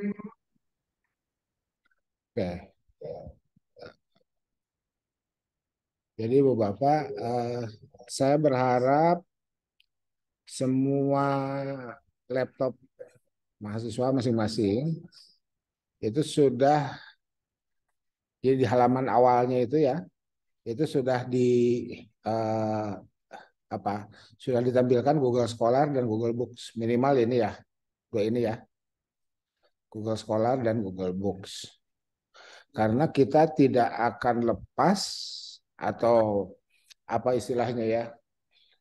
Oke. Jadi Bu Bapak, eh, saya berharap semua laptop mahasiswa masing-masing itu sudah jadi di halaman awalnya itu ya itu sudah di eh, apa sudah ditampilkan Google Scholar dan Google Books minimal ini ya gue ini ya Google Scholar dan iya. Google Books. Karena kita tidak akan lepas atau apa istilahnya ya,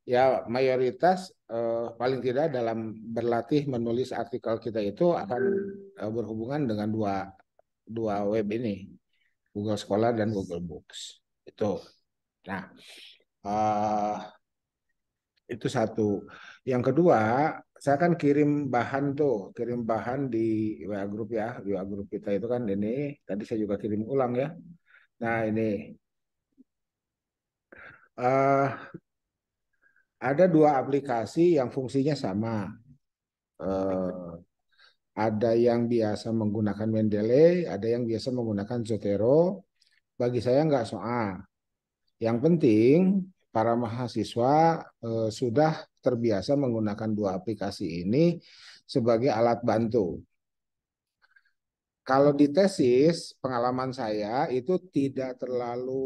ya mayoritas eh, paling tidak dalam berlatih menulis artikel kita itu akan eh, berhubungan dengan dua dua web ini, Google Scholar dan Google Books. Itu. Nah, eh, itu satu. Yang kedua, saya kan kirim bahan tuh, kirim bahan di WA grup ya, WA grup kita itu kan ini. Tadi saya juga kirim ulang ya. Nah ini uh, ada dua aplikasi yang fungsinya sama. Uh, ada yang biasa menggunakan Mendeley, ada yang biasa menggunakan Zotero. Bagi saya nggak soal. Yang penting para mahasiswa uh, sudah terbiasa menggunakan dua aplikasi ini sebagai alat bantu. Kalau di tesis, pengalaman saya itu tidak terlalu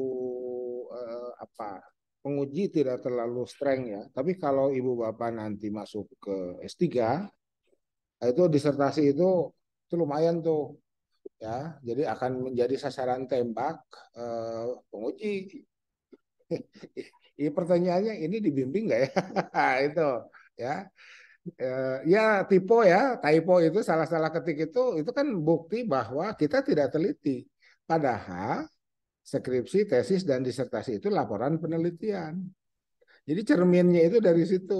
eh, apa penguji tidak terlalu strength ya. Tapi kalau ibu bapak nanti masuk ke S3, itu disertasi itu itu lumayan tuh ya. Jadi akan menjadi sasaran tembak eh, penguji. Ini iya, pertanyaannya ini dibimbing nggak ya? itu ya. Eh, ya typo ya, typo itu salah-salah ketik itu itu kan bukti bahwa kita tidak teliti. Padahal skripsi, tesis dan disertasi itu laporan penelitian. Jadi cerminnya itu dari situ.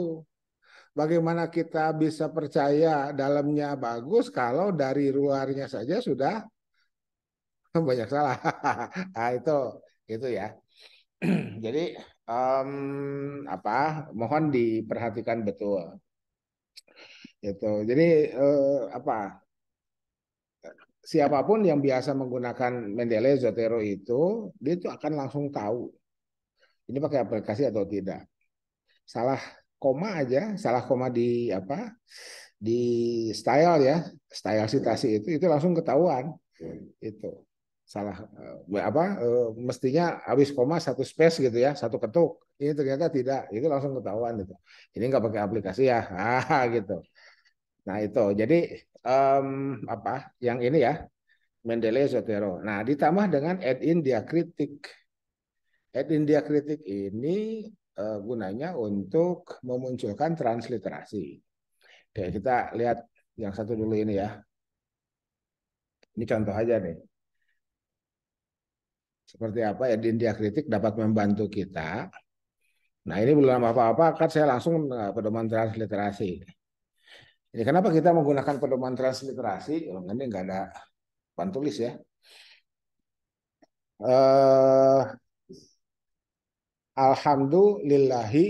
Bagaimana kita bisa percaya dalamnya bagus kalau dari luarnya saja sudah banyak salah. nah, itu itu ya. Jadi um, apa mohon diperhatikan betul itu jadi uh, apa siapapun yang biasa menggunakan Mendeley Zotero itu dia itu akan langsung tahu ini pakai aplikasi atau tidak salah koma aja salah koma di apa di style ya style citasi itu itu langsung ketahuan itu salah eh, apa eh, mestinya habis koma satu space gitu ya satu ketuk ini ternyata tidak itu langsung ketahuan itu ini nggak pakai aplikasi ya ah gitu nah itu jadi um, apa yang ini ya Mendeley Zotero nah ditambah dengan add in diakritik add in diakritik ini uh, gunanya untuk memunculkan transliterasi oke kita lihat yang satu dulu ini ya ini contoh aja nih seperti apa ya di India kritik dapat membantu kita. Nah ini belum apa-apa, kan saya langsung eh, pedoman transliterasi. Ini kenapa kita menggunakan pedoman transliterasi? Oh, ini nggak ada pantulis ya. Uh, Alhamdulillahi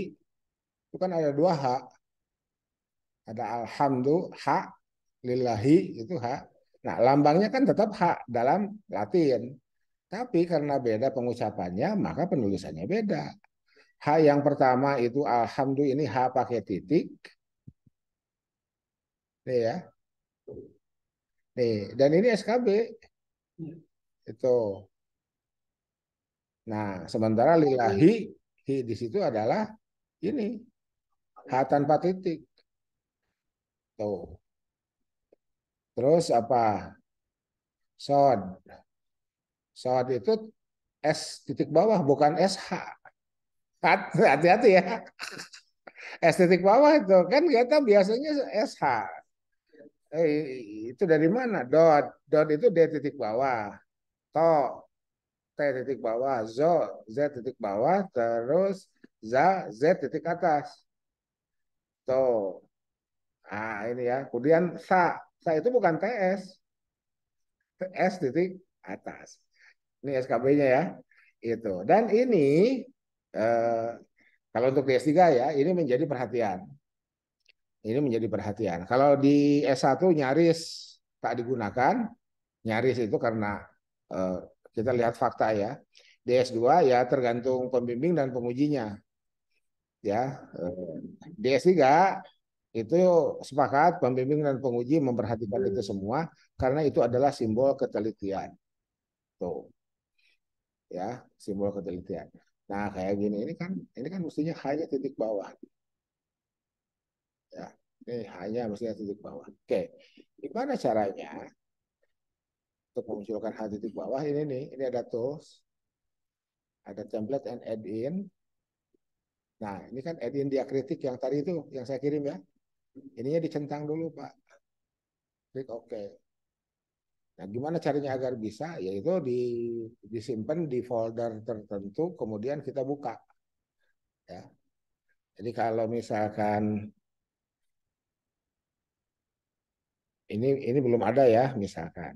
itu kan ada dua hak. Ada alhamdulillahi, itu hak. Nah lambangnya kan tetap hak dalam Latin. Tapi karena beda pengucapannya, maka penulisannya beda. H yang pertama itu alhamdulillah ini H pakai titik. Nih ya. Nih, dan ini SKB. Itu. Nah, sementara lillahi hi di situ adalah ini. H tanpa titik. Tuh. Terus apa? Sod. Sawat itu S titik bawah, bukan SH. Hati-hati ya. S titik bawah itu kan kita biasanya SH. Eh, itu dari mana? Dot. Dot itu D titik bawah. To. T titik bawah. Zo. Z titik bawah. Terus za Z titik atas. To Nah, ini ya. Kemudian sa. Sa itu bukan TS. TS titik atas. Ini SKB-nya ya. Itu. Dan ini eh, kalau untuk di S3 ya, ini menjadi perhatian. Ini menjadi perhatian. Kalau di S1 nyaris tak digunakan, nyaris itu karena eh, kita lihat fakta ya. Di S2 ya tergantung pembimbing dan pengujinya. Ya, eh, di S3 itu sepakat pembimbing dan penguji memperhatikan itu semua karena itu adalah simbol ketelitian. Tuh ya simbol ketelitian. Nah kayak gini ini kan ini kan mestinya hanya titik bawah. Ya, ini hanya mestinya titik bawah. Oke, gimana caranya untuk memunculkan hal titik bawah ini nih? Ini ada tools, ada template and add in. Nah ini kan add in diakritik yang tadi itu yang saya kirim ya. Ininya dicentang dulu pak. Klik Okay. Nah, gimana caranya agar bisa? Yaitu di, disimpan di folder tertentu, kemudian kita buka. Ya. Jadi kalau misalkan ini ini belum ada ya, misalkan,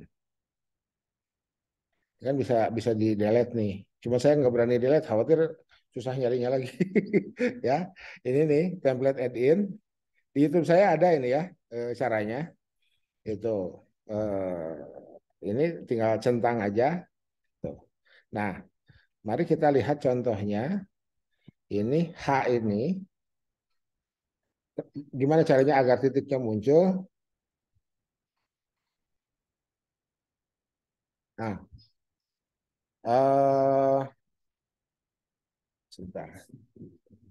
kan bisa bisa di delete nih. Cuma saya nggak berani delete, khawatir susah nyarinya lagi. ya, ini nih template add-in. Di YouTube saya ada ini ya eh, caranya. Itu. Eh, ini tinggal centang aja. Tuh. Nah, mari kita lihat contohnya. Ini H ini. Gimana caranya agar titiknya muncul? Nah, uh,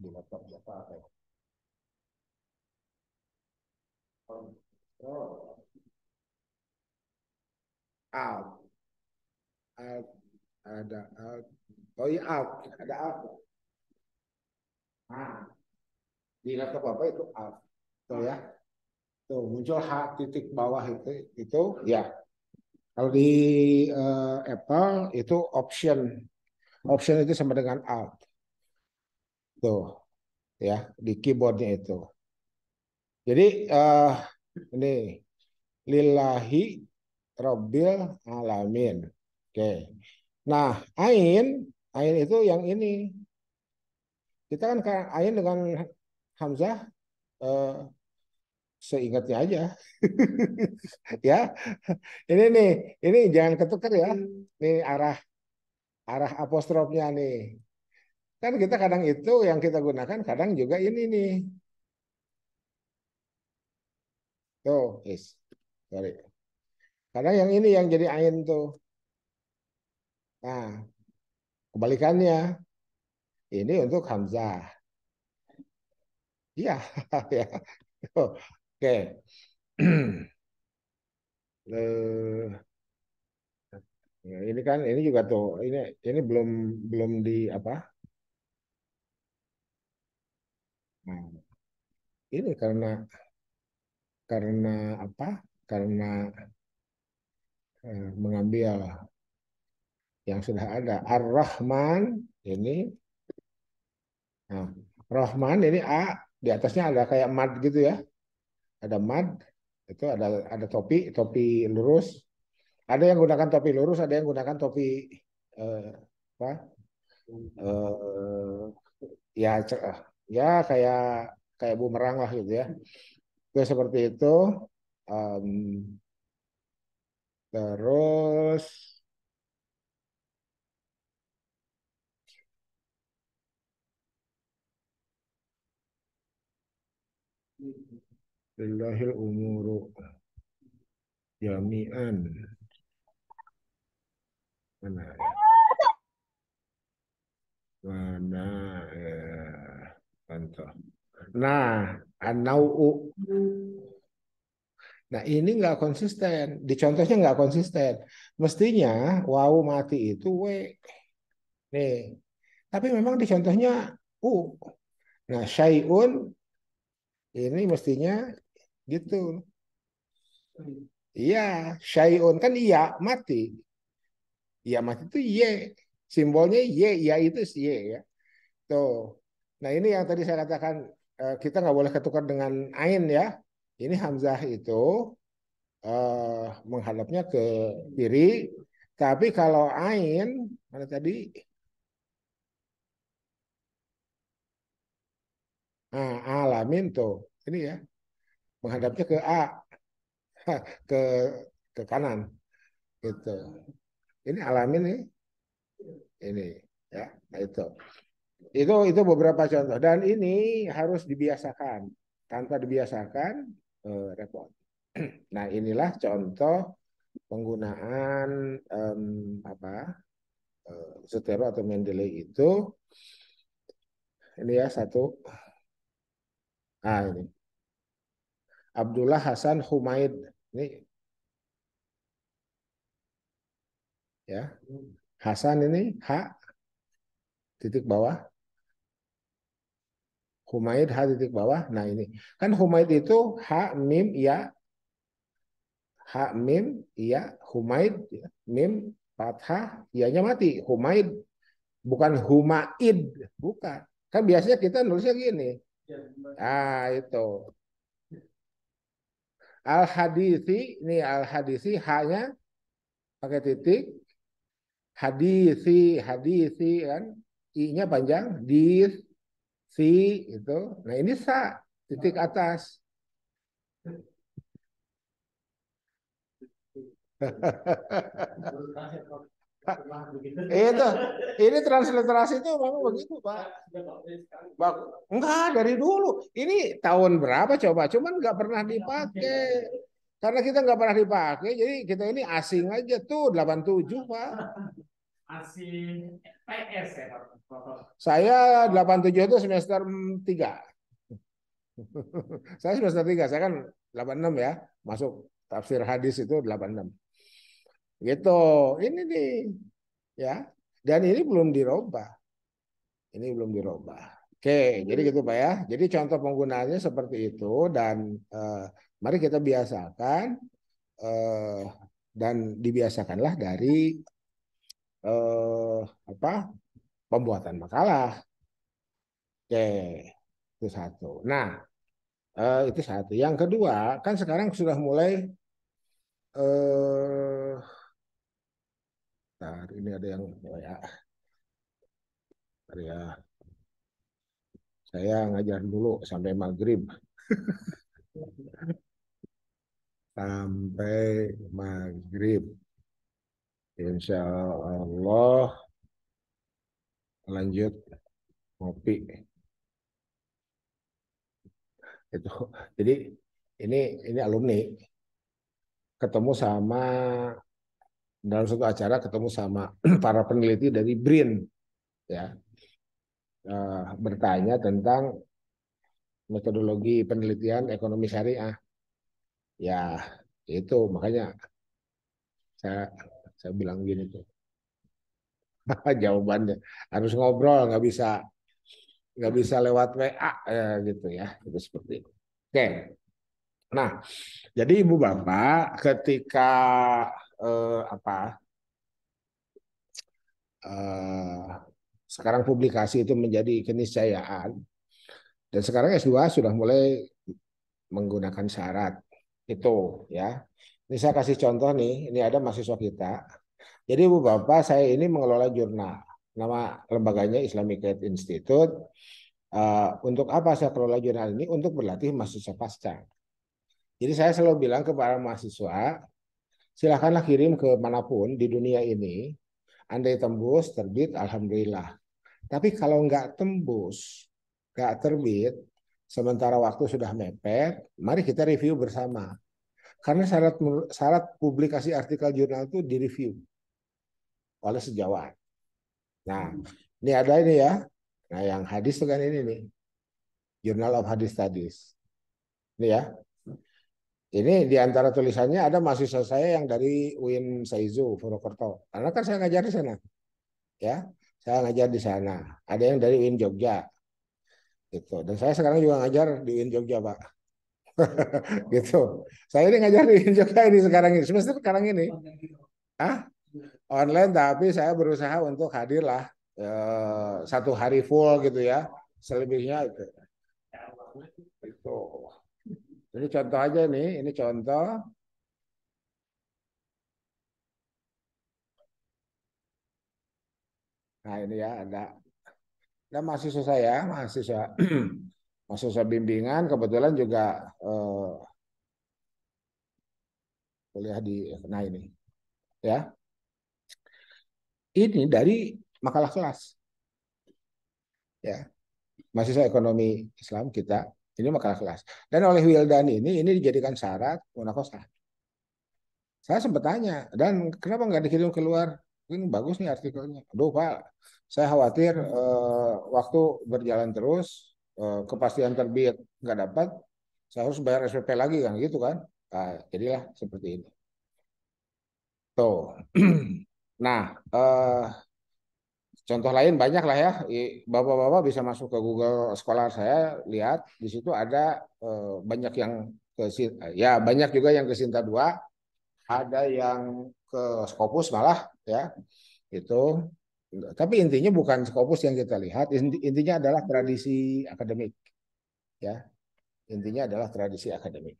Di laptop out. Out. Ada out. Oh iya out. Ada out. ah, Di laptop apa itu out. Tuh ya. Tuh muncul H titik bawah itu. Itu ya. Kalau di uh, Apple itu option. Option itu sama dengan out. Tuh. Ya. Di keyboardnya itu. Jadi uh, ini lillahi Robil Alamin. Oke. Nah, Ain, Ain itu yang ini. Kita kan Ain dengan Hamzah eh, seingatnya aja. ya. Ini nih, ini jangan ketuker ya. Ini arah arah apostrofnya nih. Kan kita kadang itu yang kita gunakan, kadang juga ini nih. Tuh, is. Sorry. Karena yang ini yang jadi ain tuh. Nah, kebalikannya. Ini untuk Hamzah. Iya, ya. Oke. Eh, ya, ini kan ini juga tuh ini ini belum belum di apa? Nah, ini karena karena apa? Karena Eh, mengambil yang sudah ada. Ar-Rahman ini nah, Rahman ini A di atasnya ada kayak mad gitu ya. Ada mad itu ada ada topi, topi lurus. Ada yang gunakan topi lurus, ada yang gunakan topi eh, apa? Eh, ya ya kayak kayak bumerang lah gitu ya. Itu seperti itu. Um, Terus Lillahil umuru jami'an. Mana? Mana? Eh, ya. Contoh. Nah, anau. Nah ini nggak konsisten, di contohnya nggak konsisten. Mestinya wow mati itu w. Nih. Tapi memang di contohnya u. Nah syai'un ini mestinya gitu. Iya, syai'un kan iya mati. Iya mati itu y, Simbolnya y, ya itu y ya. Tuh. Nah ini yang tadi saya katakan eh, kita nggak boleh ketukar dengan ain ya. Ini Hamzah itu uh, menghadapnya ke kiri, tapi kalau Ain, mana tadi? Nah, alamin tuh, ini ya, menghadapnya ke A, ke ke kanan, gitu. Ini alamin nih, ini ya, nah itu. Itu itu beberapa contoh dan ini harus dibiasakan. Tanpa dibiasakan Eh, repot. Nah, inilah contoh penggunaan um, apa uh, atau Mendeley itu ini ya satu ah ini Abdullah Hasan Humaid ini ya hmm. Hasan ini H titik bawah Humaid H titik bawah. Nah ini. Hmm. Kan Humaid itu H, Mim, Ya. H, Mim, Ya. Humaid, Mim, Fathah, Ianya mati. Humaid. Bukan Humaid. Bukan. Kan biasanya kita nulisnya gini. Ya, ah itu. Al-Hadithi. Ini Al-Hadithi. H-nya pakai titik. hadisi hadisi kan. I-nya panjang. Dis, si itu. Nah ini sa titik atas. itu ini transliterasi itu memang begitu pak pak enggak dari dulu ini tahun berapa coba cuman nggak pernah dipakai karena kita nggak pernah dipakai jadi kita ini asing aja tuh 87 pak masih PS ya Pak Saya 87 itu semester 3. saya semester 3, saya kan 86 ya, masuk tafsir hadis itu 86. Gitu, ini nih ya. Dan ini belum dirubah. Ini belum dirubah. Oke, jadi gitu Pak ya. Jadi contoh penggunaannya seperti itu dan eh, mari kita biasakan eh, dan dibiasakanlah dari eh, apa pembuatan makalah. Oke, itu satu. Nah, eh, itu satu. Yang kedua, kan sekarang sudah mulai eh Bentar, ini ada yang oh ya. Bentar ya. Saya ngajar dulu sampai maghrib. sampai maghrib. Insya Allah lanjut ngopi. Itu. Jadi ini ini alumni ketemu sama dalam suatu acara ketemu sama para peneliti dari BRIN ya uh, bertanya tentang metodologi penelitian ekonomi syariah ya itu makanya saya saya bilang gini tuh jawabannya harus ngobrol nggak bisa nggak bisa lewat WA eh, ya, gitu ya itu seperti itu oke nah jadi ibu bapak ketika eh, apa eh, sekarang publikasi itu menjadi keniscayaan dan sekarang S2 sudah mulai menggunakan syarat itu ya ini saya kasih contoh nih, ini ada mahasiswa kita. Jadi Bu Bapak, saya ini mengelola jurnal. Nama lembaganya Islamic Aid Institute. Eh, untuk apa saya kelola jurnal ini? Untuk berlatih mahasiswa pasca. Jadi saya selalu bilang kepada mahasiswa, silakanlah kirim ke manapun di dunia ini. Andai tembus, terbit, Alhamdulillah. Tapi kalau nggak tembus, nggak terbit, sementara waktu sudah mepet, mari kita review bersama. Karena syarat syarat publikasi artikel jurnal itu direview oleh sejawat. Nah, hmm. ini ada ini ya. Nah, yang hadis itu kan ini nih. Journal of Hadis Studies. Ini ya. Ini di antara tulisannya ada mahasiswa saya yang dari UIN Saizu, Purwokerto. Karena kan saya ngajar di sana. Ya, saya ngajar di sana. Ada yang dari UIN Jogja. Gitu. Dan saya sekarang juga ngajar di UIN Jogja, Pak. gitu. Saya ini ngajarin juga ini sekarang ini semester sekarang ini. ah Online tapi saya berusaha untuk hadirlah e, eh, satu hari full gitu ya. Selebihnya itu. Ini contoh aja nih, ini contoh. Nah ini ya ada, ada mahasiswa saya, mahasiswa masa bimbingan kebetulan juga eh, kuliah di nah ini ya ini dari makalah kelas ya mahasiswa ekonomi Islam kita ini makalah kelas dan oleh Wildan ini ini dijadikan syarat munakosa saya sempat tanya dan kenapa nggak dikirim keluar ini bagus nih artikelnya aduh pak saya khawatir eh, waktu berjalan terus Eh, kepastian terbit nggak dapat, saya harus bayar SPP lagi kan gitu kan. Nah, jadilah seperti ini. Tuh. nah, eh, contoh lain banyak lah ya. Bapak-bapak bisa masuk ke Google Scholar saya, lihat di situ ada eh, banyak yang ke ya banyak juga yang ke Sinta 2, ada yang ke Scopus malah ya. Itu tapi intinya bukan skopus yang kita lihat, intinya adalah tradisi akademik. Ya. Intinya adalah tradisi akademik.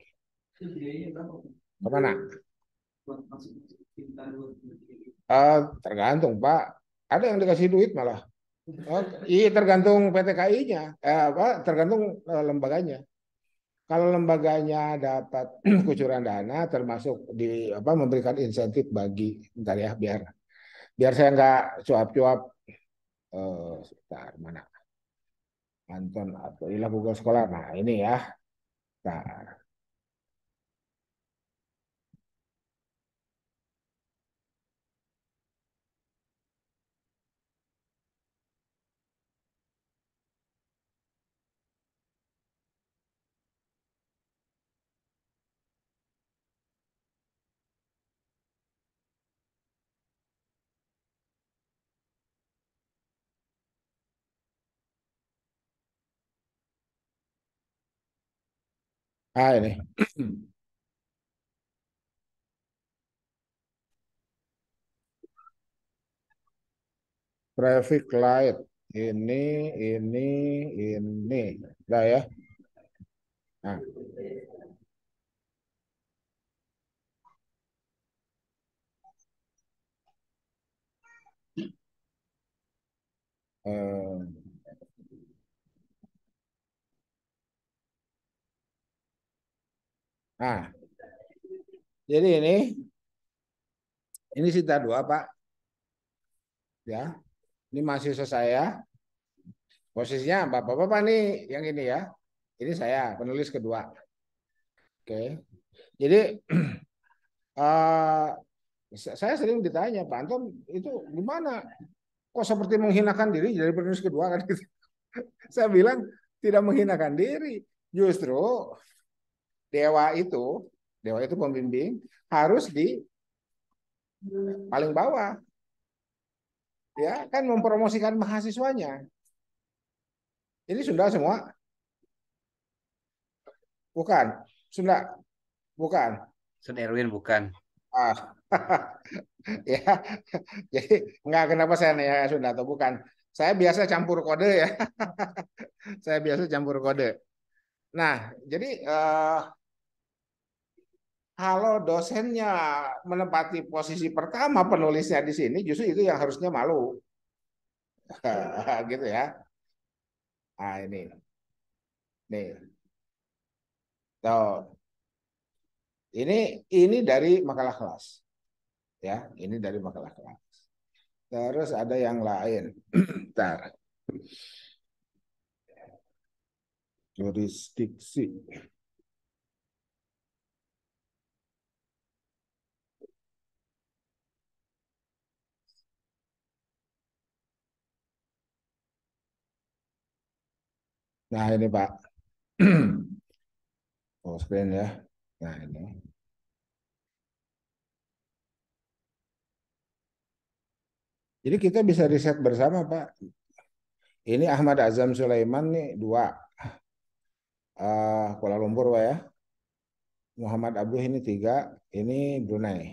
Kemana? Uh, tergantung Pak. Ada yang dikasih duit malah. Oh, iya tergantung PTKI-nya, eh, apa tergantung eh, lembaganya. Kalau lembaganya dapat kucuran dana, termasuk di apa memberikan insentif bagi bentar ya biar biar saya nggak cuap-cuap eh, sebentar mana Anton atau ilah Google sekolah nah ini ya sebentar Ah, ini. Traffic light ini, ini, ini. Sudah ya. Nah. Um. Nah, jadi ini ini sita dua Pak. Ya, ini masih saya. Posisinya bapak-bapak nih yang ini ya. Ini saya penulis kedua. Oke, jadi uh, saya sering ditanya Pak Anton itu gimana kok seperti menghinakan diri jadi penulis kedua kan saya bilang tidak menghinakan diri justru dewa itu, dewa itu pembimbing harus di paling bawah. Ya, kan mempromosikan mahasiswanya. Ini Sunda semua? Bukan. Sunda? Bukan. Sun Erwin bukan. Ah. ya. Jadi nggak kenapa saya nanya Sunda atau bukan. Saya biasa campur kode ya. saya biasa campur kode. Nah, jadi uh, kalau dosennya menempati posisi pertama penulisnya di sini, justru itu yang harusnya malu. gitu ya. Nah, ini. Nih. Tuh. Ini ini dari makalah kelas. Ya, ini dari makalah kelas. Terus ada yang lain. Tar, Jurisdiksi. Nah ini Pak. Full oh, screen ya. Nah ini. Jadi kita bisa riset bersama Pak. Ini Ahmad Azam Sulaiman nih dua. Uh, Kuala Lumpur Pak ya. Muhammad Abduh ini tiga. Ini Brunei.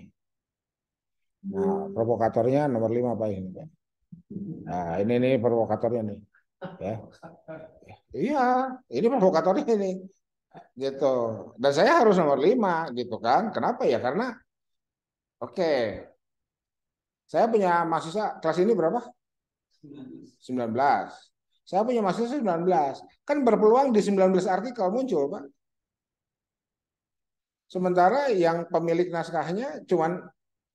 Nah, provokatornya nomor lima Pak ini Pak. Nah ini nih provokatornya nih. Ya. Iya, ini provokator ini gitu. Dan saya harus nomor lima gitu kan? Kenapa ya? Karena oke, okay, saya punya mahasiswa kelas ini berapa? 19. Saya punya mahasiswa 19. Kan berpeluang di 19 artikel muncul, Pak. Sementara yang pemilik naskahnya cuman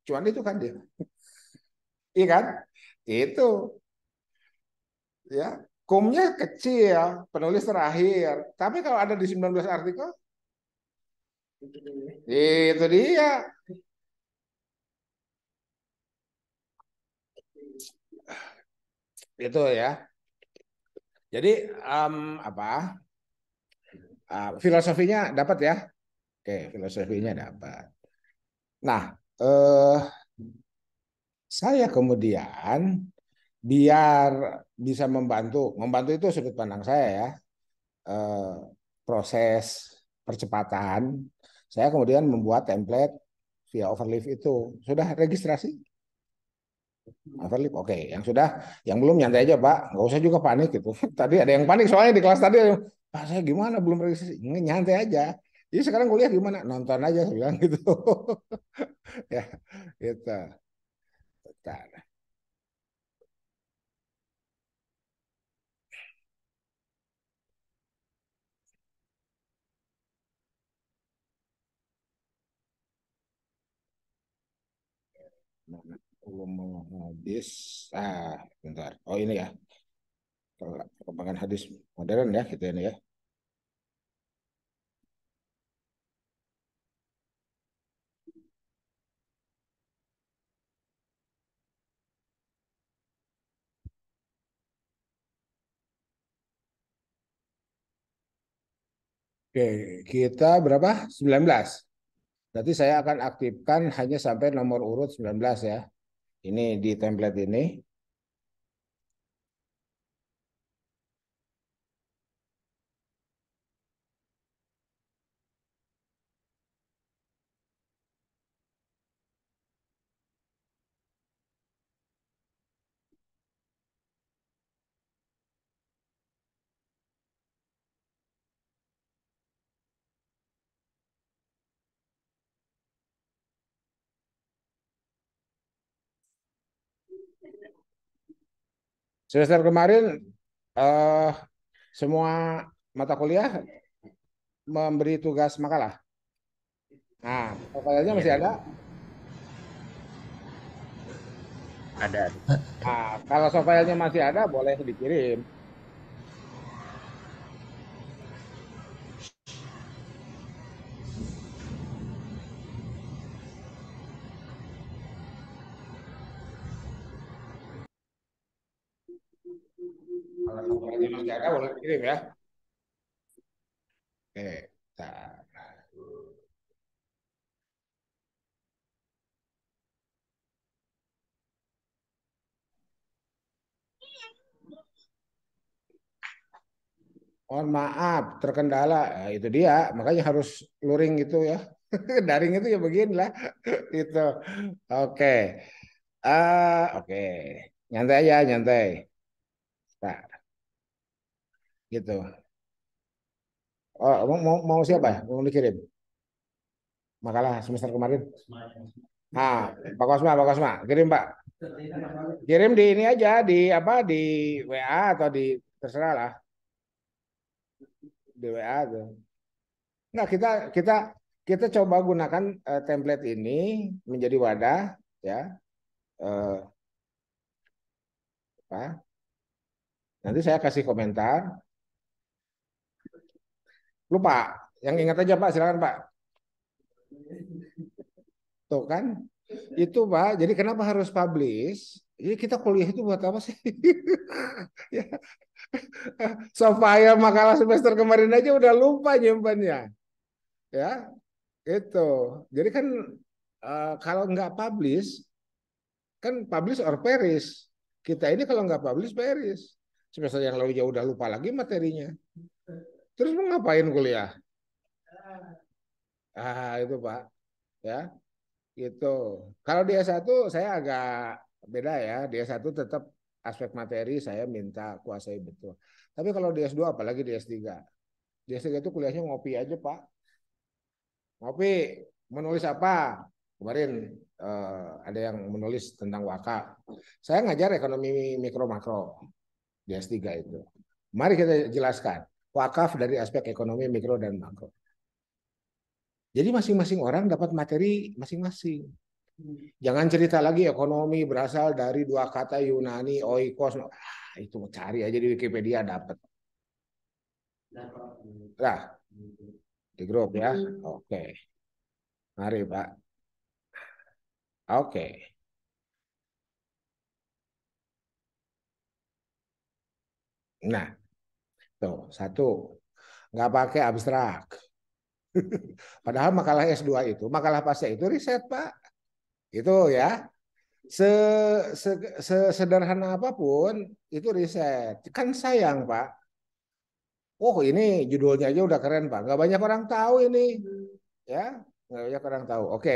cuman itu kan dia. iya kan? Itu. Ya. Kumnya kecil, penulis terakhir. Tapi kalau ada di 19 artikel, itu dia. Itu ya. Jadi um, apa? Uh, filosofinya dapat ya. Oke, filosofinya dapat. Nah, eh, saya kemudian biar bisa membantu. Membantu itu sudut pandang saya ya. Eh, proses percepatan, saya kemudian membuat template via Overleaf itu. Sudah registrasi? Overleaf, oke. Okay. Yang sudah, yang belum nyantai aja Pak. Nggak usah juga panik gitu. Tadi ada yang panik soalnya di kelas tadi. Pak saya gimana belum registrasi? Nyantai aja. Jadi sekarang kuliah gimana? Nonton aja saya bilang gitu. ya, gitu. ulama hadis ah bentar oh ini ya perkembangan hadis modern ya kita gitu ya, ini ya Oke, kita berapa? 19. Berarti saya akan aktifkan hanya sampai nomor urut 19 ya ini di template ini Semester kemarin uh, semua mata kuliah memberi tugas makalah. Nah, makalahnya masih iya. ada? Ada. Nah, kalau sofailnya masih ada, boleh dikirim. kirim ya. Oke, bentar. Mohon maaf, terkendala. Ya, itu dia, makanya harus luring gitu ya. Daring itu ya beginilah. itu. Oke. Okay. Uh, Oke. Okay. Nyantai aja, nyantai. Bentar gitu. Oh, mau, mau siapa? Mau dikirim? Makalah semester kemarin. Nah, Pak Kosma, Pak Kosma, kirim Pak. Kirim di ini aja di apa di WA atau di terserah lah. Di WA tuh. Nah, kita kita kita coba gunakan uh, template ini menjadi wadah ya. Uh, apa? Nanti saya kasih komentar Lupa. Yang ingat aja Pak, silakan Pak. Tuh kan? Itu Pak, jadi kenapa harus publish? Jadi kita kuliah itu buat apa sih? ya. supaya makalah semester kemarin aja udah lupa nyimpannya. Ya, itu. Jadi kan eh, kalau nggak publish, kan publish or perish. Kita ini kalau nggak publish, perish. Semester yang lalu ya udah lupa lagi materinya. Terus mau ngapain kuliah? Ah, itu Pak. Ya. Gitu. Kalau di S1 saya agak beda ya. Di S1 tetap aspek materi saya minta kuasai betul. Tapi kalau di S2 apalagi di S3. Di S3 itu kuliahnya ngopi aja, Pak. Ngopi, menulis apa? Kemarin eh, ada yang menulis tentang waka. Saya ngajar ekonomi mikro makro di S3 itu. Mari kita jelaskan wakaf dari aspek ekonomi mikro dan makro. Jadi masing-masing orang dapat materi masing-masing. Jangan cerita lagi ekonomi berasal dari dua kata Yunani, oikos. Ah, itu cari aja di Wikipedia dapat. Nah, di grup ya. Oke. Mari, Pak. Oke. Nah, Tuh, satu. Nggak pakai abstrak. Padahal makalah S2 itu, makalah pasca itu riset, Pak. Itu ya. Se, se, sederhana apapun, itu riset. Kan sayang, Pak. Oh, ini judulnya aja udah keren, Pak. Nggak banyak orang tahu ini. Ya, nggak banyak orang tahu. Oke.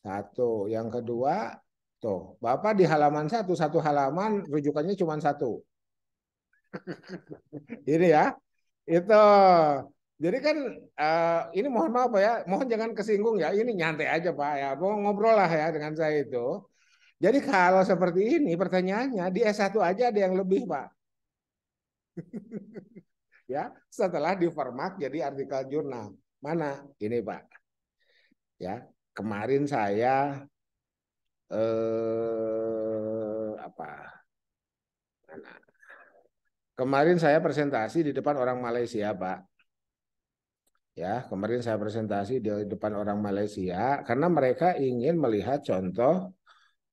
Satu. Yang kedua, tuh. Bapak di halaman satu, satu halaman rujukannya cuma satu. ini ya. Itu. Jadi kan uh, ini mohon maaf ya, mohon jangan kesinggung ya. Ini nyantai aja Pak ya. Mau ngobrol lah ya dengan saya itu. Jadi kalau seperti ini pertanyaannya di S1 aja ada yang lebih Pak. ya, setelah di format jadi artikel jurnal. Mana? Ini Pak. Ya, kemarin saya eh apa? Mana? Kemarin saya presentasi di depan orang Malaysia, Pak. Ya, kemarin saya presentasi di depan orang Malaysia karena mereka ingin melihat contoh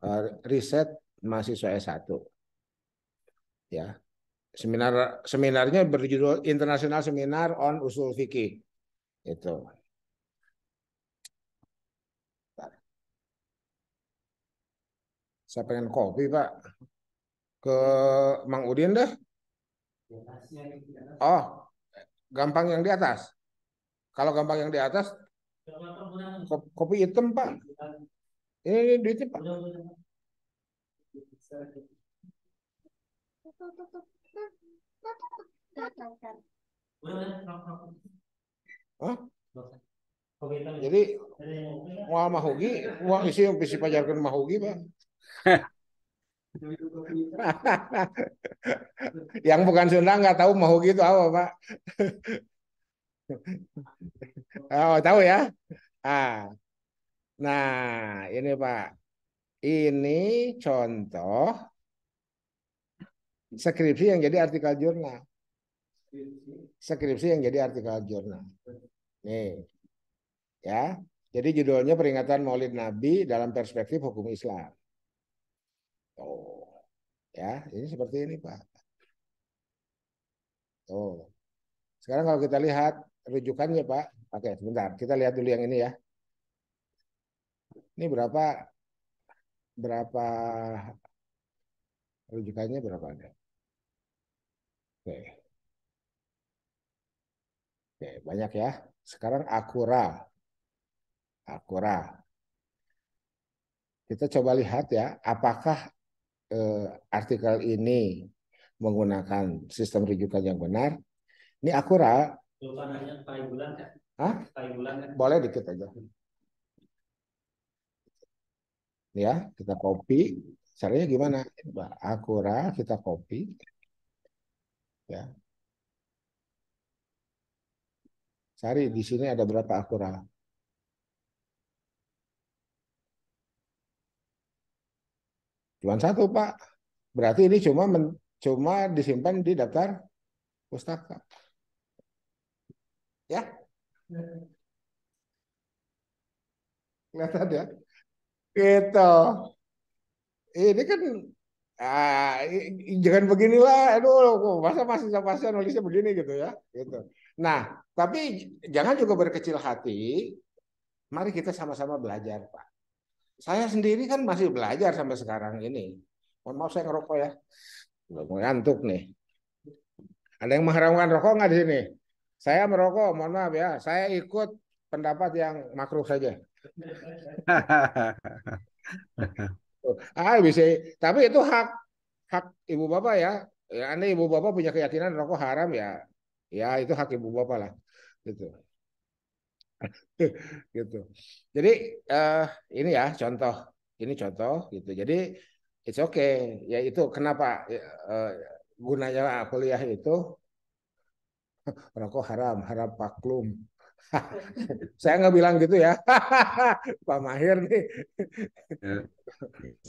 eh, riset mahasiswa S1. Ya. Seminar seminarnya berjudul International Seminar on Usul Fikih. Itu. Saya pengen kopi, Pak. Ke Mang Udin deh. Oh, gampang yang di atas. Kalau gampang yang di atas, kopi hitam pak. Ini, ini duitnya pak. Hah? Jadi, wah mahogi, uang isi yang bisa pajarkan mahogi pak. yang bukan Sunda nggak tahu mau gitu apa Pak. oh tahu ya. Ah. Nah ini Pak. Ini contoh skripsi yang jadi artikel jurnal. Skripsi yang jadi artikel jurnal. Nih. Ya. Jadi judulnya peringatan Maulid Nabi dalam perspektif hukum Islam. Oh, Ya, ini seperti ini Pak. Oh, Sekarang kalau kita lihat rujukannya Pak. Oke, sebentar. Kita lihat dulu yang ini ya. Ini berapa berapa rujukannya berapa ada? Oke. Oke, banyak ya. Sekarang akura. Akura. Kita coba lihat ya, apakah eh, artikel ini menggunakan sistem rujukan yang benar, ini akurat. bulan kan? Hah? kan? Boleh dikit aja. Ya, kita copy. Caranya gimana? Akura kita copy. Ya. Cari di sini ada berapa akura? Cuma satu Pak. Berarti ini cuma men, cuma disimpan di daftar pustaka. Ya? Kelihatan ya? Gitu. Ini kan ah, jangan beginilah, aduh, masa masih pasien nulisnya begini gitu ya, gitu. Nah, tapi jangan juga berkecil hati. Mari kita sama-sama belajar, Pak. Saya sendiri kan masih belajar sampai sekarang ini. Mohon maaf saya ngerokok ya. Udah mau ngantuk nih. Ada yang mengharamkan rokok nggak di sini? Saya merokok, mohon maaf ya. Saya ikut pendapat yang makruh saja. ah bisa, tapi itu hak hak ibu bapak ya. ya anda ibu bapak punya keyakinan rokok haram ya, ya itu hak ibu bapak lah. Gitu. gitu. Jadi uh, ini ya contoh, ini contoh gitu. Jadi it's okay. Ya itu kenapa uh, gunanya kuliah itu rokok haram, haram paklum. Saya nggak bilang gitu ya, Pak Mahir nih. Ya.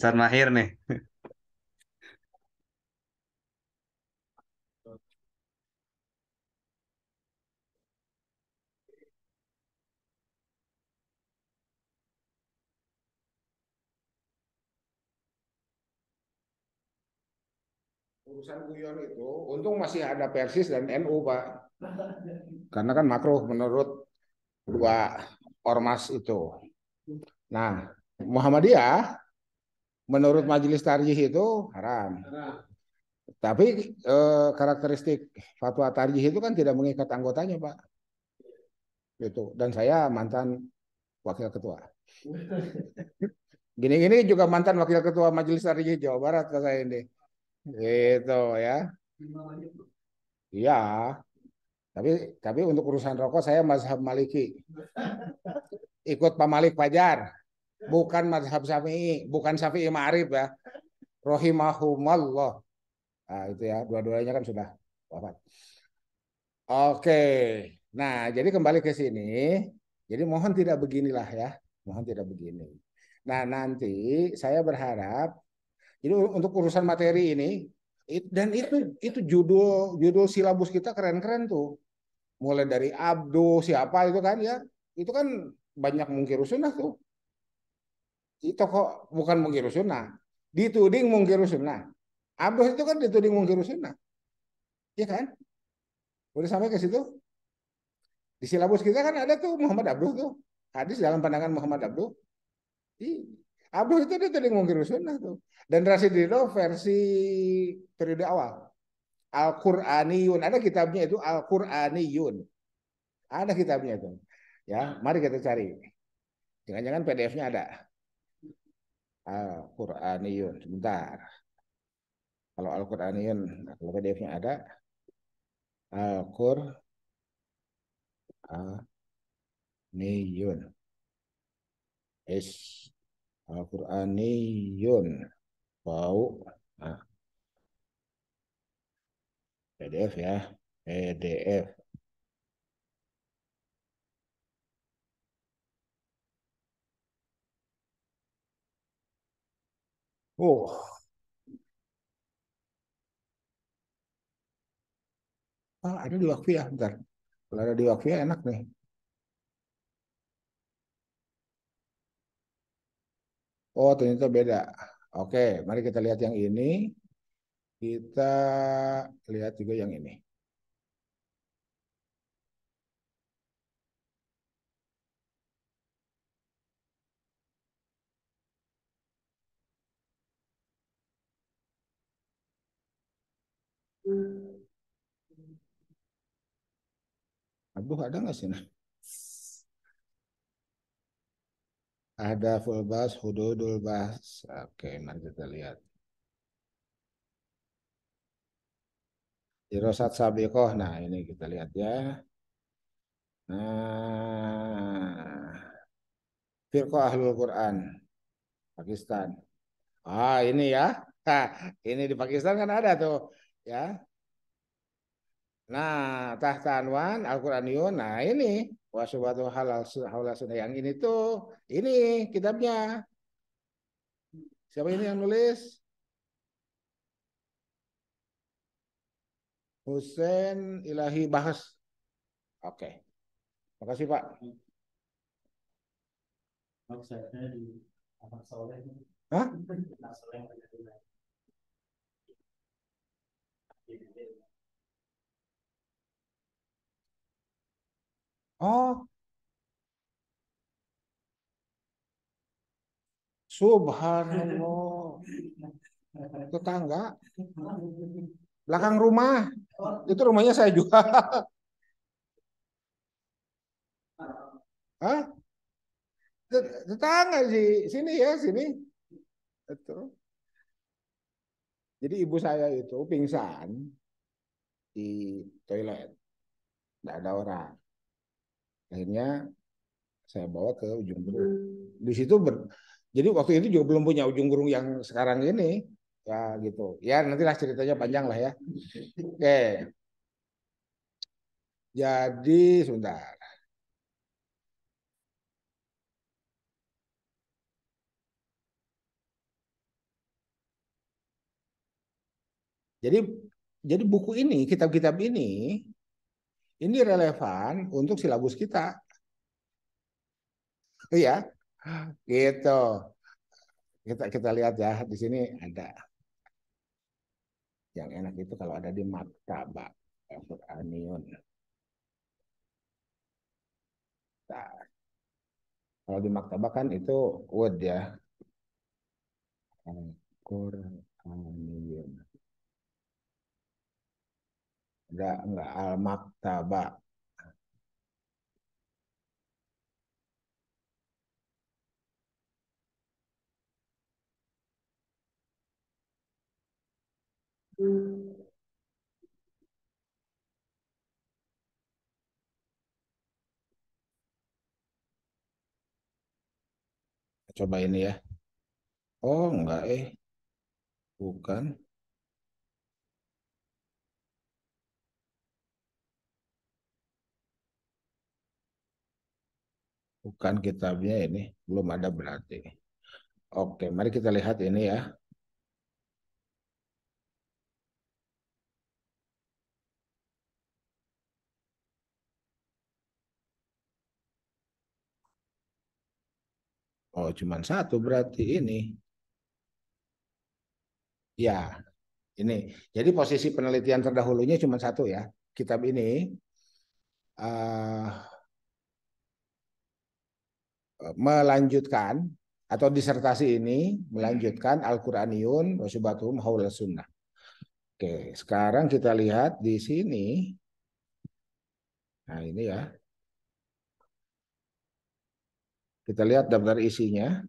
Sar Mahir nih. urusan guyon itu untung masih ada Persis dan NU Pak. Karena kan makro menurut dua ormas itu. Nah, Muhammadiyah menurut ya. majelis tarjih itu haram. Tapi e, karakteristik fatwa tarjih itu kan tidak mengikat anggotanya, Pak. itu. Dan saya mantan wakil ketua. Gini-gini juga mantan wakil ketua Majelis Tarjih Jawa Barat saya ini. Gitu ya. Iya. Tapi tapi untuk urusan rokok saya mazhab Maliki. Ikut Pak Malik Fajar. Bukan mazhab Syafi'i, bukan Syafi'i Ma'rif ya. Rohimahumallah. Nah, itu ya, dua-duanya kan sudah wafat. Oke. Nah, jadi kembali ke sini. Jadi mohon tidak beginilah ya. Mohon tidak begini. Nah, nanti saya berharap jadi untuk urusan materi ini dan itu itu judul judul silabus kita keren-keren tuh. Mulai dari Abdo siapa itu kan ya. Itu kan banyak mungkir sunnah tuh. Itu kok bukan mungkir sunnah. Dituding mungkir sunnah. Abdo itu kan dituding mungkir sunnah. Iya kan? Udah sampai ke situ? Di silabus kita kan ada tuh Muhammad abdul tuh. Hadis dalam pandangan Muhammad abdul Abduh itu dia tadi ngungkir sunnah tuh. Dan Rasidino versi periode awal. Al-Quraniyun. Ada kitabnya itu Al-Quraniyun. Ada kitabnya itu. Ya, mari kita cari. Jangan-jangan PDF-nya ada. Al-Quraniyun. Sebentar. Kalau Al-Quraniyun, kalau PDF-nya ada. Al-Quraniyun. Is Al-Quraniyun. Bau. Nah. PDF ya. PDF. Oh. Ah, ada di waktu ya, bentar. Kalau ada di waktu ya, enak nih. Oh, ternyata beda. Oke, mari kita lihat yang ini. Kita lihat juga yang ini. Aduh, ada nggak sih? Nah? Ada full bas, hududul bas. Oke, mari kita lihat. Irosat sabiqoh. Nah, ini kita lihat ya. Nah, Firqoh Ahlul Quran, Pakistan. Ah, ini ya. ini di Pakistan kan ada tuh. Ya, Nah, tahta anwan Al-Qur'an Yun. Nah, ini wasubatu halal haula yang ini tuh ini kitabnya. Siapa ini yang nulis? Hussein Ilahi Bahas. Oke. Okay. Makasih, Pak. Hah? Oh, subhanallah. Tetangga. Belakang rumah. Itu rumahnya saya juga. Hah? Tetangga sih. Sini ya, sini. Itu. Jadi ibu saya itu pingsan di toilet. Tidak ada orang akhirnya saya bawa ke ujung gunung. Hmm. di situ ber, jadi waktu itu juga belum punya ujung gunung yang sekarang ini ya gitu ya nantilah ceritanya panjang lah ya oke jadi sebentar Jadi jadi buku ini, kitab-kitab ini ini relevan untuk silabus kita. Iya. Gitu. Kita kita lihat ya di sini ada yang enak itu kalau ada di maktabah al Nah, kalau di maktabah kan itu word ya. al Enggak, enggak al maktaba. Coba ini ya. Oh, enggak eh. Bukan. Bukan kitabnya ini, belum ada berarti. Oke, mari kita lihat ini ya. Oh, cuma satu berarti ini. Ya, ini. Jadi posisi penelitian terdahulunya cuma satu ya. Kitab ini uh, Eh, melanjutkan atau disertasi ini melanjutkan hmm. Al-Qur'aniyun wasubatum haul sunnah. Oke, sekarang kita lihat di sini. Nah, ini ya. Kita lihat daftar isinya.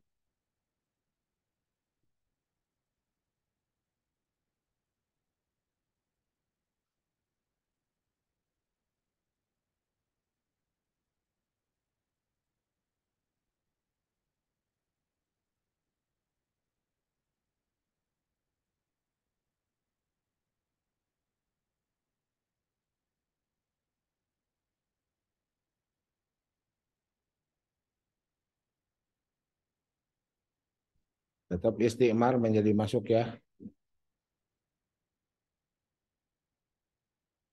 tetap istimar menjadi masuk ya.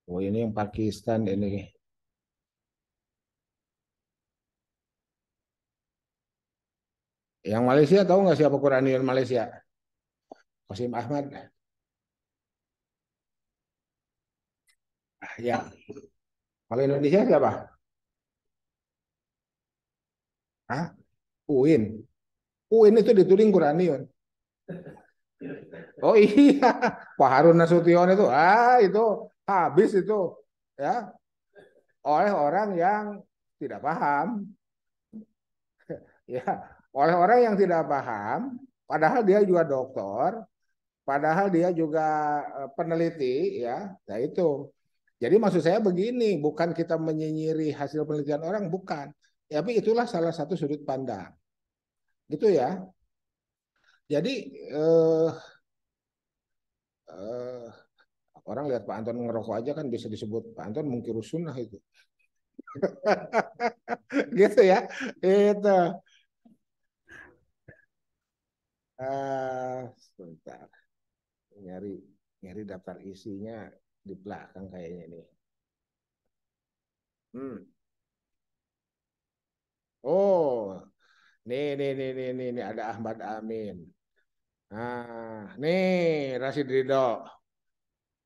Oh ini yang Pakistan ini. Yang Malaysia tahu nggak siapa Quranian Malaysia? Qasim Ahmad. Ah, ya. Kalau Indonesia siapa? Hah? UIN. UIN itu dituling Quraniun. Oh iya, Pak Harun Nasution itu ah itu habis itu ya oleh orang yang tidak paham. ya, oleh orang yang tidak paham padahal dia juga dokter, padahal dia juga eh, peneliti ya. Nah itu. Jadi maksud saya begini, bukan kita menyinyiri hasil penelitian orang bukan, tapi itulah salah satu sudut pandang gitu ya. Jadi eh, eh, orang lihat Pak Anton ngerokok aja kan bisa disebut Pak Anton mungkin sunnah itu. gitu ya, itu. ah sebentar, nyari nyari daftar isinya di belakang kayaknya nih. Hmm. Oh, Nih, nih, nih, nih, nih, nih ada Ahmad Amin. Nah, nih Rashid Ridho.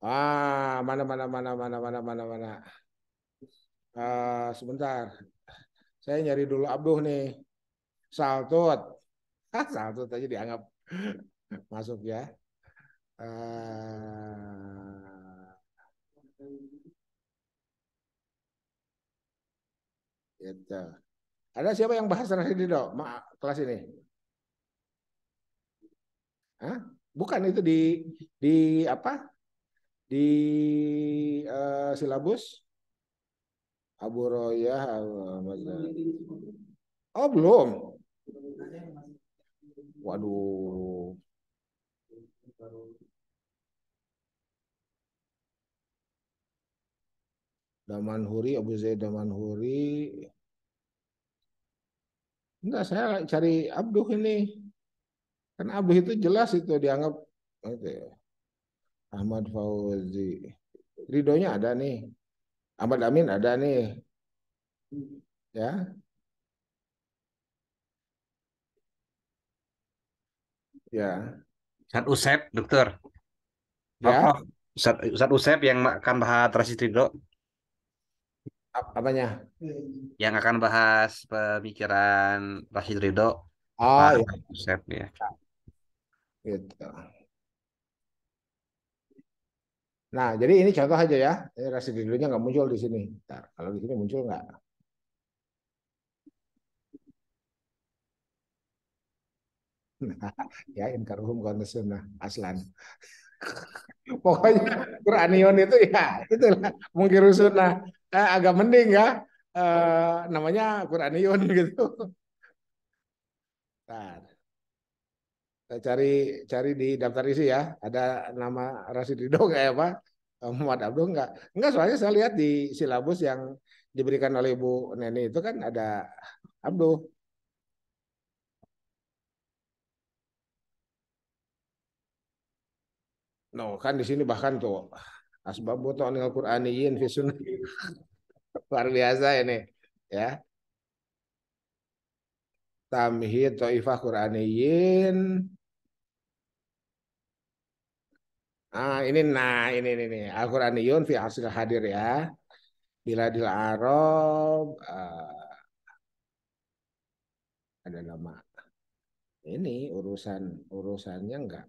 Ah, mana mana mana mana mana mana mana. Uh, sebentar. Saya nyari dulu Abduh nih. Saltut. Ah, saltut aja dianggap masuk ya. Uh, gitu. Ada siapa yang bahas terakhir di kelas ini? Hah? Bukan itu di di apa? Di uh, silabus Abu Royah Oh, belum. Waduh. Damanhuri Abu Zaid Damanhuri Enggak, saya cari Abduh ini. Kan Abduh itu jelas itu dianggap okay. Ahmad Fauzi. Ridonya ada nih. Ahmad Amin ada nih. Ya. Ya. Ustaz Usep, dokter. Ya. Ustaz, Ustaz Usep yang makan bahasa Trasitrido apanya yang akan bahas pemikiran Rashid Ridho Oh, iya. ya gitu nah jadi ini contoh aja ya ini Rashid Ridhonya nggak muncul di sini Bentar, kalau di sini muncul nggak ya inkaruhum kondisi nah aslan Pokoknya Quranion itu ya itulah mungkin rusun lah. eh, agak mending ya eh, namanya Quranion gitu. Bentar. Kita cari cari di daftar isi ya. Ada nama Rasid kayak apa? Ya, eh, Muhammad Abdul enggak? Enggak soalnya saya lihat di silabus yang diberikan oleh Bu Neni itu kan ada Abdul. No, kan di sini bahkan tuh asbabu ta'nil qur'aniyyin fi sunnah. Luar biasa ini, ya. Tamhid ta'ifah qur'aniyyin. Ah, ini nah ini ini, ini. Al-Qur'aniyun fi hasil hadir ya. Biladil Arab uh, ada lama ini urusan urusannya enggak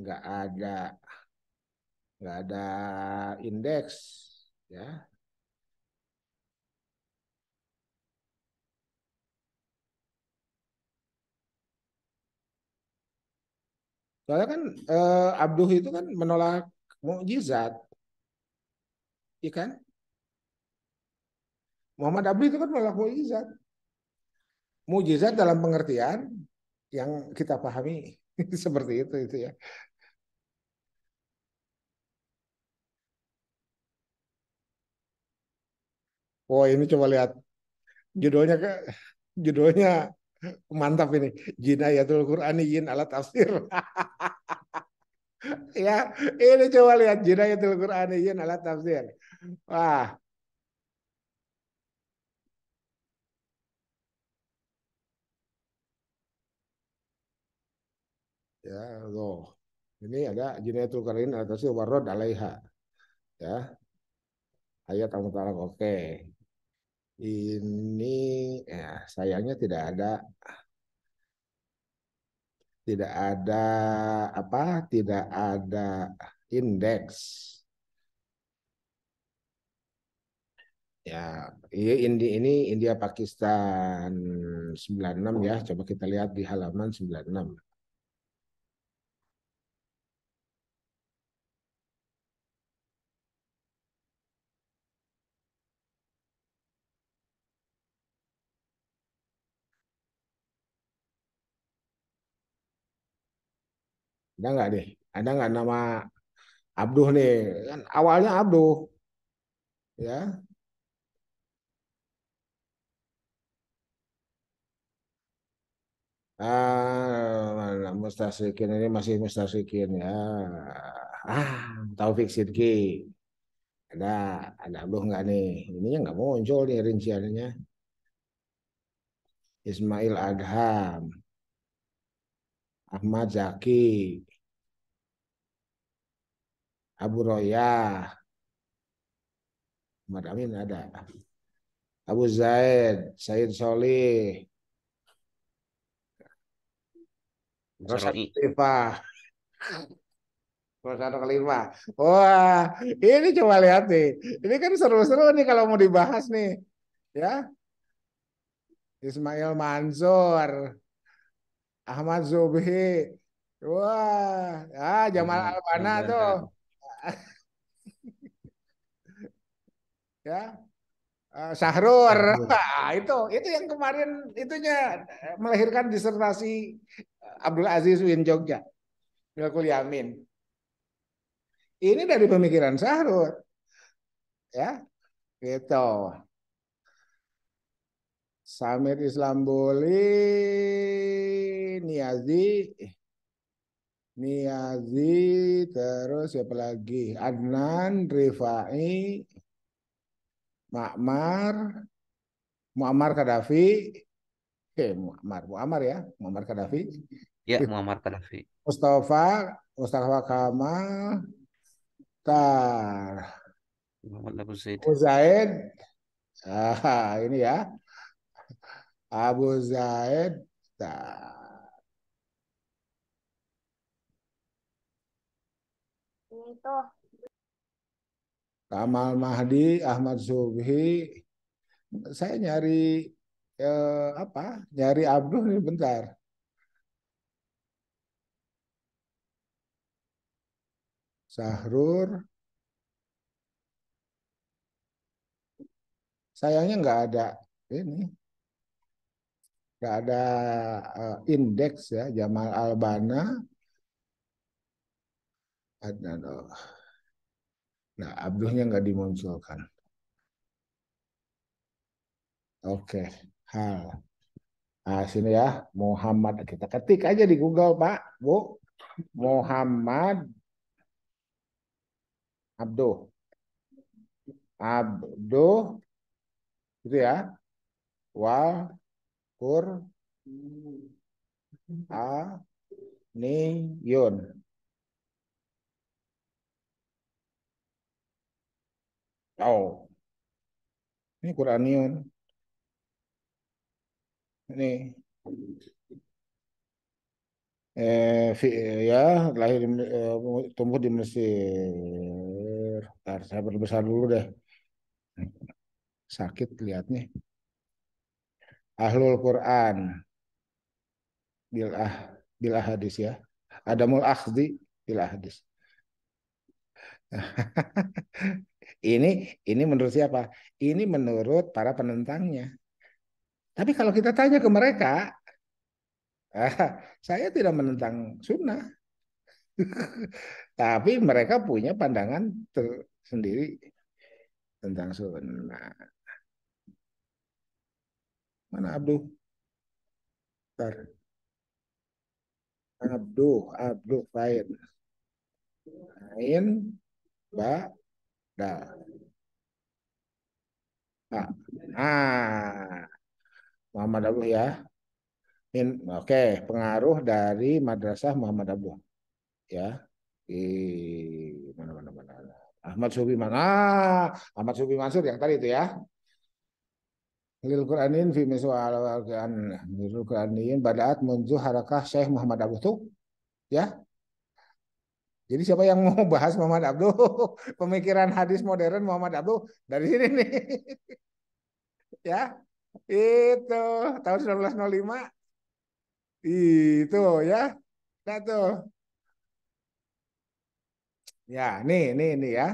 nggak ada nggak ada indeks ya Soalnya kan eh, Abduh itu kan menolak mukjizat. Iya kan? Muhammad abdul itu kan menolak mukjizat. Mukjizat dalam pengertian yang kita pahami seperti itu itu ya. Oh ini coba lihat judulnya judulnya mantap ini Jinayatul yin alat tafsir. ya ini coba lihat Jinayatul yin alat tafsir. Wah ya loh ini ada jinayatul alat tafsir warod alaiha ya ayat al-mutalaq oke okay ini ya sayangnya tidak ada tidak ada apa tidak ada indeks ya iya, ini ini India Pakistan 96 ya oh. coba kita lihat di halaman 96 Ada nggak deh? Ada nggak nama Abduh nih? Kan awalnya Abduh. Ya. Ah, mustasikin ini masih mustasikin ya. Ah, Taufik Sidki. Ada, ada Abduh nggak nih? Ininya nggak muncul nih rinciannya. Ismail Adham. Ahmad Zaki, Abu Roya, Ahmad Amin ada, Abu Zaid, Said Solih, Rosa kelima. Wah, ini coba lihat nih. Ini kan seru-seru nih kalau mau dibahas nih. Ya. Ismail Mansur, Ahmad Zubhi. Wah, ah Jamal nah, iya, Albana iya, iya. ya, tuh. Ya. ya. Uh, Sahrur. Nah, itu itu yang kemarin itunya eh, melahirkan disertasi eh, Abdul Aziz Win Jogja. Milkul Yamin. Ini dari pemikiran Sahrur. Ya. Gitu. Samir Islam Boleh, Niazi, eh, Niazi, terus siapa lagi? Adnan, Rifai, Makmar, Muammar Kadafi, Oke, Muammar, Muammar ya, Muammar Kadafi, Ya, Muammar Kadafi, Mustafa, Mustafa Kamal, Tar. Muhammad Abu Zaid. Zaid. Ah, ini ya. Abu Zaid Ustaz. Itu. Kamal Mahdi, Ahmad Subhi. Saya nyari eh, apa? Nyari Abdul nih bentar. Sahrur. Sayangnya nggak ada ini nggak ada uh, indeks ya Jamal Albana ada nah Abduhnya nggak dimunculkan oke hal nah sini ya Muhammad kita ketik aja di Google Pak Bu Muhammad Abduh Abduh itu ya wal Kur hmm. A Ni Yun. Oh. Ini Quraniun. Ini eh, fi, ya lahir eh, tumbuh di Mesir. Bentar, saya berbesar dulu deh. Sakit lihatnya ahlul Quran bil ah bil hadis ya. mul akhdi bil hadis. ini ini menurut siapa? Ini menurut para penentangnya. Tapi kalau kita tanya ke mereka, saya tidak menentang sunnah. Tapi mereka punya pandangan tersendiri tentang sunnah. Mana Abduh? Bentar. Abduh, Abduh, Fain. Ain, Ba, Da. Ah, ah. Muhammad Abu ya. In, oke, okay. pengaruh dari Madrasah Muhammad Abu Ya. Di mana mana mana. Ahmad Subi mana? Ah, Ahmad Subi Mansur yang tadi itu ya. Lil Quranin fi miswal al Quran. Lil Quranin badat munzu harakah Syekh Muhammad Abdul tuh. Ya. Jadi siapa yang mau bahas Muhammad Abdul pemikiran hadis modern Muhammad Abdul dari sini nih. ya. Itu tahun 1905. Itu ya. Nah tuh. Ya, nih nih nih ya.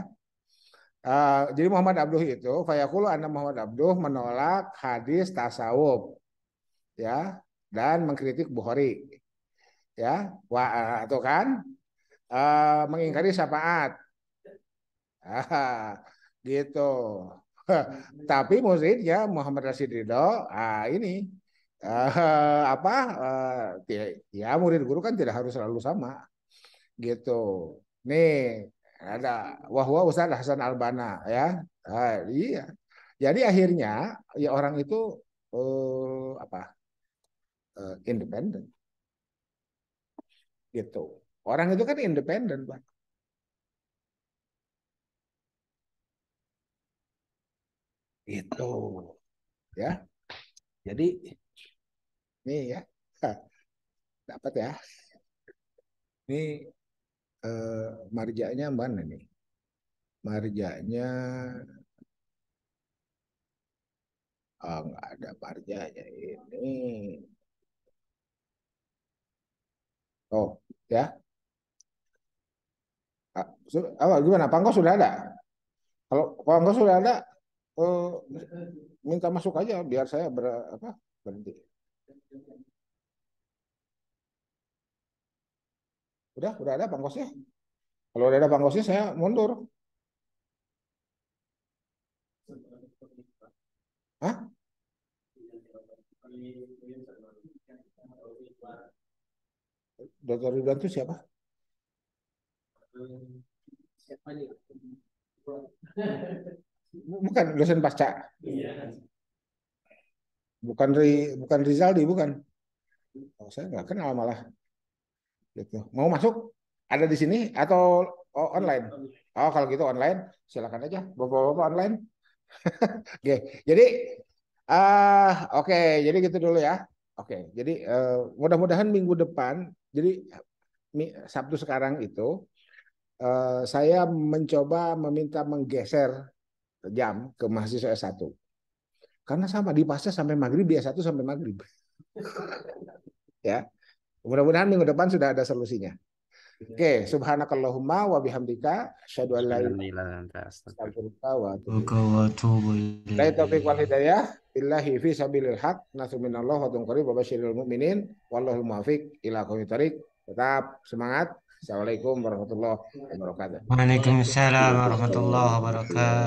Ah, jadi Muhammad Abduh itu fayakulu anna Muhammad Abduh menolak hadis tasawuf ya dan mengkritik Bukhari ya wa atau ah, kan uh, mengingkari syafaat gitu tapi muridnya Muhammad Rasid Ridho ah ini uh, apa uh, ya murid guru kan tidak harus selalu sama gitu nih ada wahwa Ustaz Hasan Albana ya iya jadi akhirnya ya orang itu eh, apa eh, independen gitu orang itu kan independen pak gitu ya jadi nih ya dapat ya nih Eh, marjanya mana nih? Marjanya oh, nggak ada marjanya ini. Oh, ya. Apa ah, ah, gimana? Pangko sudah ada. Kalau pangko sudah ada, eh, minta masuk aja biar saya ber, apa, berhenti. Udah, udah ada pangkosnya. Kalau udah ada pangkosnya saya mundur. Hah? Dokter Ridwan itu siapa? Siapa nih? Bukan dosen pasca. Bukan Ri, bukan Rizaldi, bukan. Oh, saya nggak kenal malah. Gitu. Mau masuk? Ada di sini atau oh, online? Oh, kalau gitu online, silakan aja Bapak-bapak online. oke. Okay. Jadi ah uh, oke, okay. jadi gitu dulu ya. Oke. Okay. Jadi uh, mudah-mudahan minggu depan jadi Sabtu sekarang itu uh, saya mencoba meminta menggeser jam ke mahasiswa S1. Karena sama di pasca sampai maghrib, di S1 sampai maghrib. ya. Mudah-mudahan minggu depan sudah ada solusinya. Iya. Oke, okay. subhanakallahumma wa bihamdika asyhadu an la ilaha illa anta astaghfiruka wa atubu ilaik. taufik wal hidayah. Billahi fi sabilil haq nasru minallah wa tunqari wa basyiril mu'minin wallahu muwaffiq ila aqwamit thariq. Tetap semangat. Assalamualaikum warahmatullahi wabarakatuh. Waalaikumsalam warahmatullahi wabarakatuh.